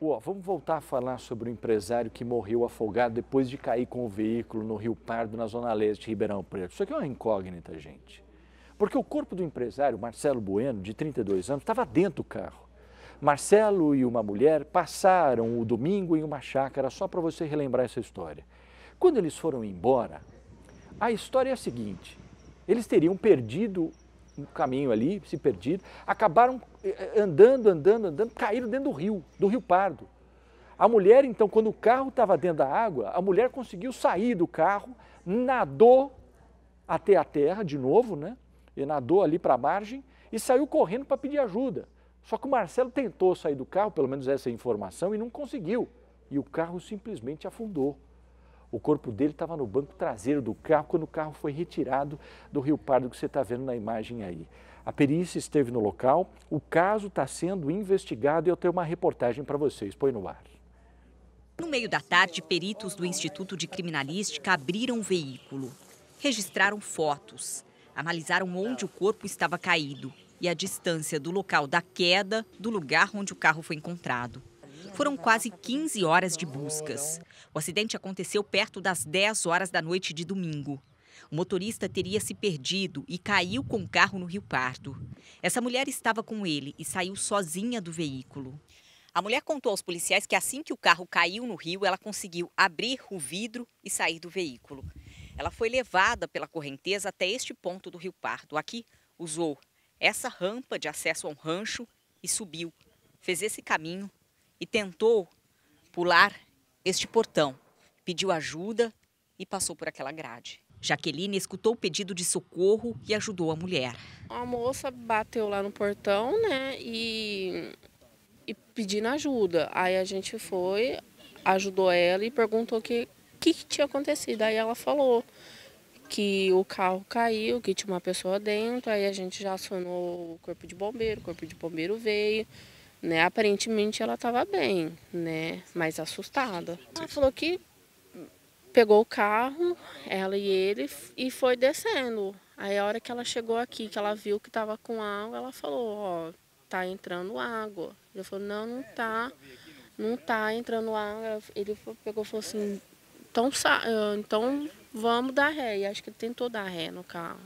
Uó, vamos voltar a falar sobre o empresário que morreu afogado depois de cair com o veículo no Rio Pardo, na Zona Leste de Ribeirão Preto. Isso aqui é uma incógnita, gente. Porque o corpo do empresário, Marcelo Bueno, de 32 anos, estava dentro do carro. Marcelo e uma mulher passaram o domingo em uma chácara, só para você relembrar essa história. Quando eles foram embora, a história é a seguinte: eles teriam perdido no caminho ali, se perdido, acabaram eh, eh, andando, andando, andando, caíram dentro do rio, do rio Pardo. A mulher, então, quando o carro estava dentro da água, a mulher conseguiu sair do carro, nadou até a terra de novo, né? E nadou ali para a margem e saiu correndo para pedir ajuda. Só que o Marcelo tentou sair do carro, pelo menos essa é a informação, e não conseguiu. E o carro simplesmente afundou. O corpo dele estava no banco traseiro do carro quando o carro foi retirado do Rio Pardo, que você está vendo na imagem aí. A perícia esteve no local, o caso está sendo investigado e eu tenho uma reportagem para vocês. Põe no ar. No meio da tarde, peritos do Instituto de Criminalística abriram o veículo, registraram fotos, analisaram onde o corpo estava caído e a distância do local da queda do lugar onde o carro foi encontrado. Foram quase 15 horas de buscas. O acidente aconteceu perto das 10 horas da noite de domingo. O motorista teria se perdido e caiu com o carro no Rio Pardo. Essa mulher estava com ele e saiu sozinha do veículo. A mulher contou aos policiais que assim que o carro caiu no rio, ela conseguiu abrir o vidro e sair do veículo. Ela foi levada pela correnteza até este ponto do Rio Pardo. Aqui, usou essa rampa de acesso a um rancho e subiu. Fez esse caminho e tentou pular este portão. Pediu ajuda e passou por aquela grade. Jaqueline escutou o pedido de socorro e ajudou a mulher. A moça bateu lá no portão, né? E, e pedindo ajuda. Aí a gente foi, ajudou ela e perguntou o que, que, que tinha acontecido. Aí ela falou que o carro caiu, que tinha uma pessoa dentro. Aí a gente já acionou o corpo de bombeiro, o corpo de bombeiro veio. Né? Aparentemente ela estava bem, né? Mas assustada. Ela falou que pegou o carro, ela e ele, e foi descendo. Aí a hora que ela chegou aqui, que ela viu que estava com água, ela falou, ó, tá entrando água. Ele falou, não, não tá, não tá entrando água. Ele pegou e falou assim, então, eh, então vamos dar ré. E acho que ele tentou dar ré no carro.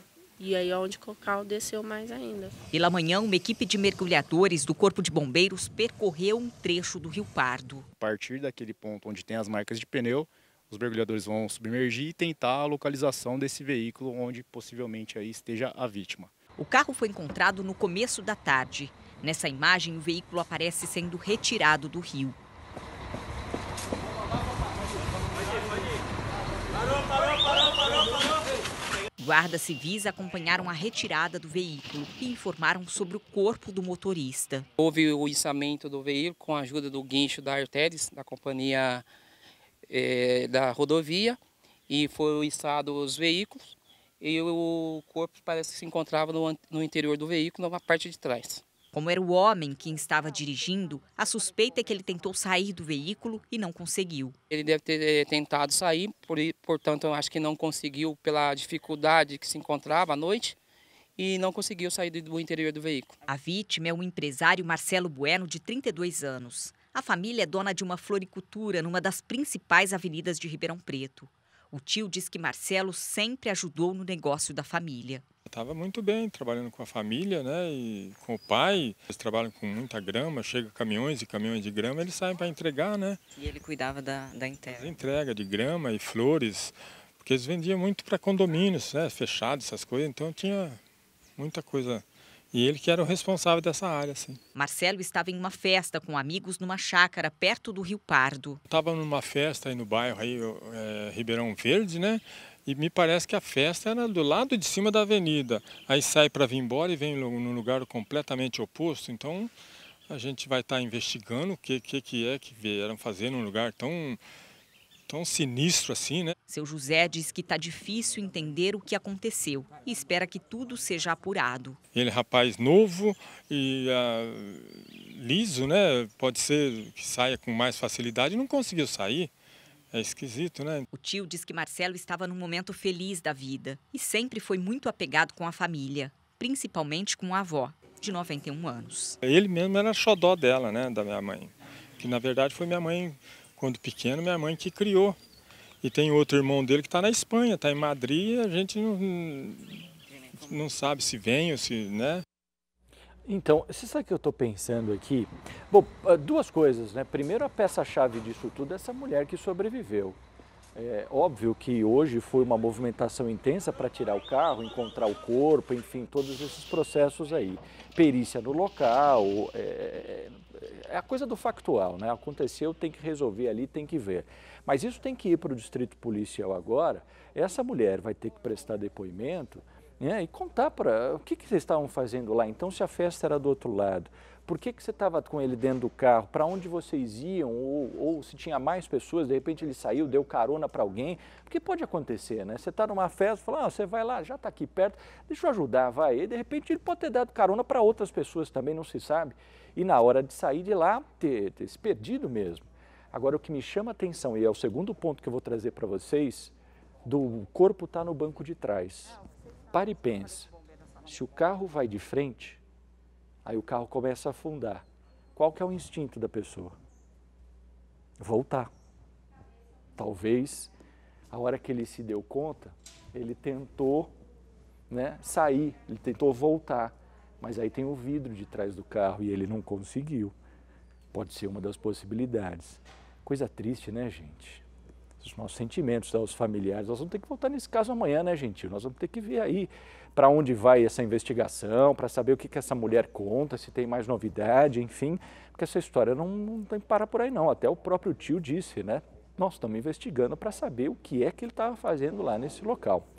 E aí onde o cocal desceu mais ainda. Pela manhã, uma equipe de mergulhadores do Corpo de Bombeiros percorreu um trecho do Rio Pardo. A partir daquele ponto onde tem as marcas de pneu, os mergulhadores vão submergir e tentar a localização desse veículo onde possivelmente aí esteja a vítima. O carro foi encontrado no começo da tarde. Nessa imagem, o veículo aparece sendo retirado do rio. Guardas civis acompanharam a retirada do veículo e informaram sobre o corpo do motorista. Houve o içamento do veículo com a ajuda do guincho da Arteris, da companhia eh, da rodovia, e foram içados os veículos e o corpo parece que se encontrava no, no interior do veículo, na parte de trás. Como era o homem quem estava dirigindo, a suspeita é que ele tentou sair do veículo e não conseguiu. Ele deve ter eh, tentado sair, portanto, eu acho que não conseguiu pela dificuldade que se encontrava à noite e não conseguiu sair do interior do veículo. A vítima é o empresário Marcelo Bueno, de 32 anos. A família é dona de uma floricultura numa das principais avenidas de Ribeirão Preto. O tio diz que Marcelo sempre ajudou no negócio da família. Estava muito bem trabalhando com a família, né? E com o pai. Eles trabalham com muita grama, chega caminhões e caminhões de grama, eles saem para entregar, né? E ele cuidava da, da entrega. Entrega de grama e flores, porque eles vendiam muito para condomínios, né? Fechados, essas coisas. Então tinha muita coisa e ele que era o responsável dessa área, assim. Marcelo estava em uma festa com amigos numa chácara perto do Rio Pardo. Estava numa festa aí no bairro, aí, é, Ribeirão Verde, né? E me parece que a festa era do lado de cima da avenida. Aí sai para vir embora e vem num lugar completamente oposto. Então a gente vai estar tá investigando o que, que, que é que vieram fazer num lugar tão, tão sinistro assim, né? Seu José diz que está difícil entender o que aconteceu e espera que tudo seja apurado. Ele é rapaz novo e ah, liso, né? Pode ser que saia com mais facilidade, não conseguiu sair. É esquisito, né? O tio diz que Marcelo estava num momento feliz da vida e sempre foi muito apegado com a família, principalmente com a avó, de 91 anos. Ele mesmo era xodó dela, né, da minha mãe. Que na verdade foi minha mãe, quando pequeno, minha mãe que criou. E tem outro irmão dele que está na Espanha, está em Madrid, a gente não, não sabe se vem ou se, né? Então, você sabe o que eu estou pensando aqui? Bom, ah, duas coisas, né? Primeiro, a peça-chave disso tudo é essa mulher que sobreviveu. É óbvio que hoje foi uma movimentação intensa para tirar o carro, encontrar o corpo, enfim, todos esses processos aí. Perícia no local, é, é a coisa do factual, né? Aconteceu, tem que resolver ali, tem que ver. Mas isso tem que ir para o distrito policial agora. Essa mulher vai ter que prestar depoimento né? e contar para o que, que vocês estavam fazendo lá. Então, se a festa era do outro lado, por que, que você estava com ele dentro do carro? Para onde vocês iam? Ou, ou, se tinha mais pessoas, de repente ele saiu, deu carona para alguém? Porque pode acontecer, né? Você está numa festa, fala, ah, você vai lá, já está aqui perto, deixa eu ajudar, vai. E de repente ele pode ter dado carona para outras pessoas também, não se sabe. E na hora de sair de lá, ter, ter se perdido mesmo. Agora, o que me chama a atenção, e é o segundo ponto que eu vou trazer para vocês, do corpo estar tá no banco de trás. Ah, para e pense. Se o carro vai de frente, aí o carro começa a afundar. Qual que é o instinto da pessoa? Voltar. Talvez a hora que ele se deu conta, ele tentou né, sair, ele tentou voltar, mas aí tem o vidro de trás do carro e ele não conseguiu. Pode ser uma das possibilidades. Coisa triste, né, gente? os nossos sentimentos, aos tá? familiares. Nós vamos ter que voltar nesse caso amanhã, né, Gentil? Nós vamos ter que ver aí para onde vai essa investigação, para saber o que, que essa mulher conta, se tem mais novidade, enfim, porque essa história não, não tem que parar por aí, não. Até o próprio tio disse, né? Nós estamos investigando para saber o que é que ele estava fazendo lá nesse local.